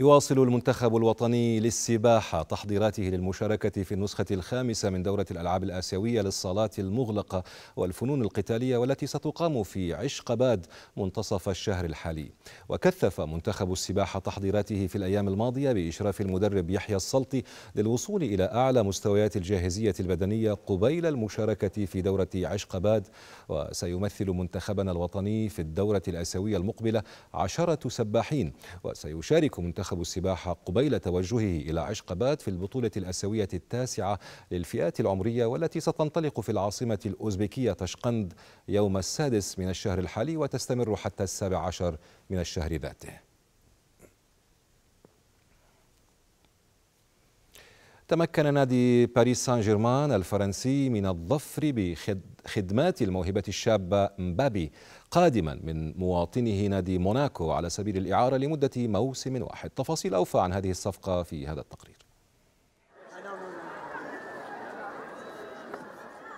يواصل المنتخب الوطني للسباحة تحضيراته للمشاركة في النسخة الخامسة من دورة الألعاب الآسيوية للصالات المغلقة والفنون القتالية والتي ستقام في عشقباد منتصف الشهر الحالي وكثف منتخب السباحة تحضيراته في الأيام الماضية بإشراف المدرب يحيى الصلطي للوصول إلى أعلى مستويات الجاهزية البدنية قبيل المشاركة في دورة عشقباد وسيمثل منتخبنا الوطني في الدورة الآسيوية المقبلة عشرة سباحين وسيشارك منتخب منتخب السباحة قبيل توجهه إلى عشقبات في البطولة الأسيوية التاسعة للفئات العمرية والتي ستنطلق في العاصمة الأوزبكية تشقند يوم السادس من الشهر الحالي وتستمر حتى السابع عشر من الشهر ذاته تمكن نادي باريس سان جيرمان الفرنسي من الظفر بخدمات الموهبة الشابة مبابي قادما من مواطنه نادي موناكو على سبيل الإعارة لمدة موسم واحد تفاصيل أوفى عن هذه الصفقة في هذا التقرير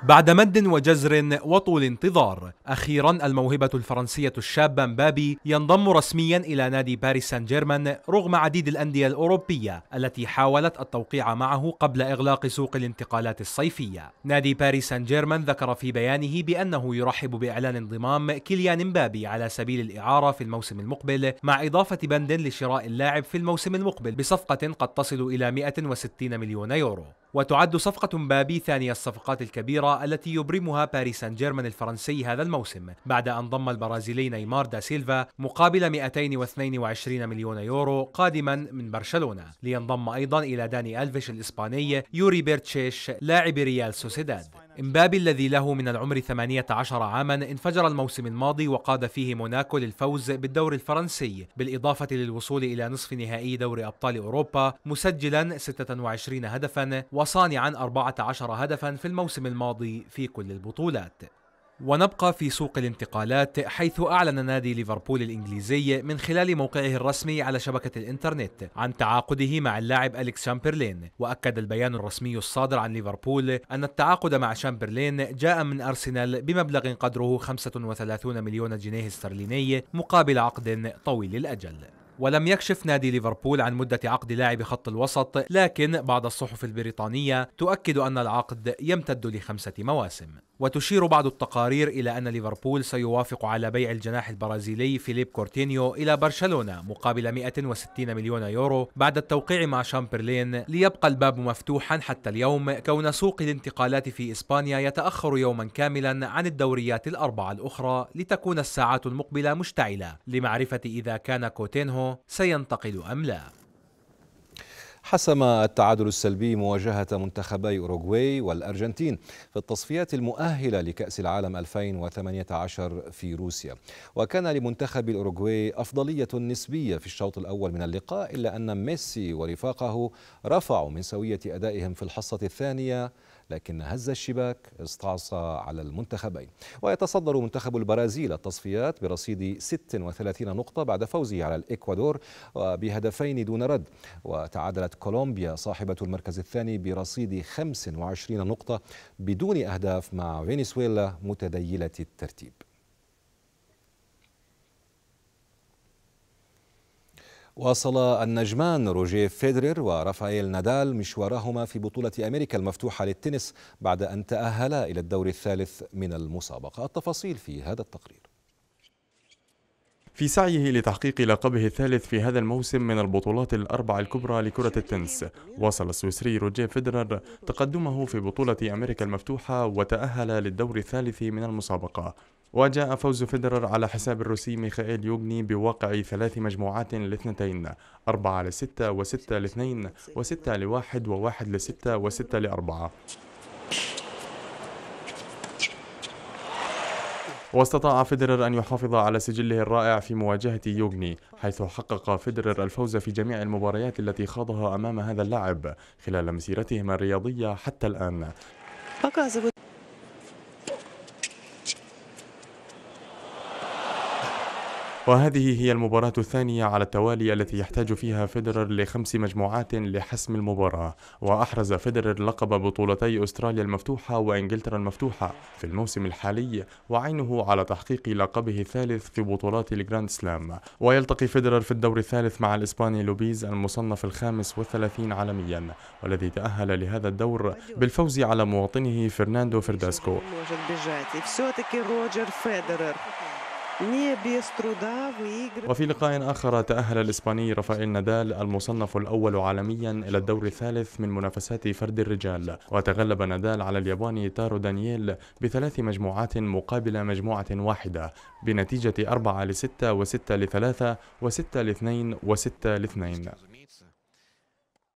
بعد مد وجزر وطول انتظار أخيرا الموهبة الفرنسية الشابة مبابي ينضم رسميا إلى نادي باريس سان جيرمان رغم عديد الأندية الأوروبية التي حاولت التوقيع معه قبل إغلاق سوق الانتقالات الصيفية نادي باريس سان جيرمان ذكر في بيانه بأنه يرحب بإعلان انضمام كيليان مبابي على سبيل الإعارة في الموسم المقبل مع إضافة بند لشراء اللاعب في الموسم المقبل بصفقة قد تصل إلى 160 مليون يورو وتعد صفقة مبابي ثاني الصفقات الكبيرة التي يبرمها باريس سان جيرمان الفرنسي هذا الموسم بعد أن ضم البرازيلي نيمار دا سيلفا مقابل 222 مليون يورو قادما من برشلونة لينضم أيضا إلى داني ألفيش الإسباني يوري بيرتشيش لاعب ريال سوسيداد إمبابي الذي له من العمر 18 عاما انفجر الموسم الماضي وقاد فيه موناكو للفوز بالدور الفرنسي بالإضافة للوصول إلى نصف نهائي دور أبطال أوروبا مسجلا 26 هدفا وصانعا 14 هدفا في الموسم الماضي في كل البطولات ونبقى في سوق الانتقالات حيث أعلن نادي ليفربول الإنجليزي من خلال موقعه الرسمي على شبكة الإنترنت عن تعاقده مع اللاعب أليكس شامبرلين وأكد البيان الرسمي الصادر عن ليفربول أن التعاقد مع شامبرلين جاء من أرسنال بمبلغ قدره 35 مليون جنيه استرليني مقابل عقد طويل الأجل ولم يكشف نادي ليفربول عن مدة عقد لاعب خط الوسط لكن بعض الصحف البريطانية تؤكد أن العقد يمتد لخمسة مواسم وتشير بعض التقارير إلى أن ليفربول سيوافق على بيع الجناح البرازيلي فيليب كورتينيو إلى برشلونة مقابل 160 مليون يورو بعد التوقيع مع شامبرلين ليبقى الباب مفتوحا حتى اليوم كون سوق الانتقالات في إسبانيا يتأخر يوما كاملا عن الدوريات الأربعة الأخرى لتكون الساعات المقبلة مشتعلة لمعرفة إذا كان كوتينهو سينتقد أم لا حسم التعادل السلبي مواجهة منتخبي أوروغواي والأرجنتين في التصفيات المؤهلة لكأس العالم 2018 في روسيا وكان لمنتخب الأوروغواي أفضلية نسبية في الشوط الأول من اللقاء إلا أن ميسي ورفاقه رفعوا من سوية أدائهم في الحصة الثانية لكن هز الشباك استعصى على المنتخبين ويتصدر منتخب البرازيل التصفيات برصيد 36 نقطة بعد فوزه على الإكوادور بهدفين دون رد وتعادلت كولومبيا صاحبة المركز الثاني برصيد 25 نقطة بدون أهداف مع فنزويلا متذيلة الترتيب واصل النجمان روجيه فيدرر ورافائيل نادال مشوارهما في بطولة أمريكا المفتوحة للتنس بعد أن تأهلا إلى الدور الثالث من المسابقة التفاصيل في هذا التقرير في سعيه لتحقيق لقبه الثالث في هذا الموسم من البطولات الأربع الكبرى لكرة التنس واصل السويسري روجيه فيدرر تقدمه في بطولة أمريكا المفتوحة وتأهل للدور الثالث من المسابقة وجاء فوز فيدرر على حساب الروسي ميخائيل يوغني بواقع ثلاث مجموعات لاثنتين أربعة لستة وستة لاثنين وستة لواحد وواحد لستة وستة لأربعة واستطاع فيدرر أن يحافظ على سجله الرائع في مواجهة يوغني حيث حقق فيدرر الفوز في جميع المباريات التي خاضها أمام هذا اللاعب خلال مسيرتهما الرياضية حتى الآن وهذه هي المباراة الثانية على التوالي التي يحتاج فيها فيدرر لخمس مجموعات لحسم المباراة وأحرز فيدرر لقب بطولتي أستراليا المفتوحة وإنجلترا المفتوحة في الموسم الحالي وعينه على تحقيق لقبه الثالث في بطولات الجراند سلام ويلتقي فيدرر في الدور الثالث مع الإسباني لوبيز المصنف الخامس والثلاثين عالميا والذي تأهل لهذا الدور بالفوز على مواطنه فرناندو فرداسكو وفي لقاء آخر تأهل الإسباني رافائيل نادال المصنف الأول عالميا إلى الدور الثالث من منافسات فرد الرجال وتغلب نادال على الياباني تارو دانييل بثلاث مجموعات مقابل مجموعة واحدة بنتيجة 4 ل 6 و6 ل 3 و6 ل 2 و6 ل 2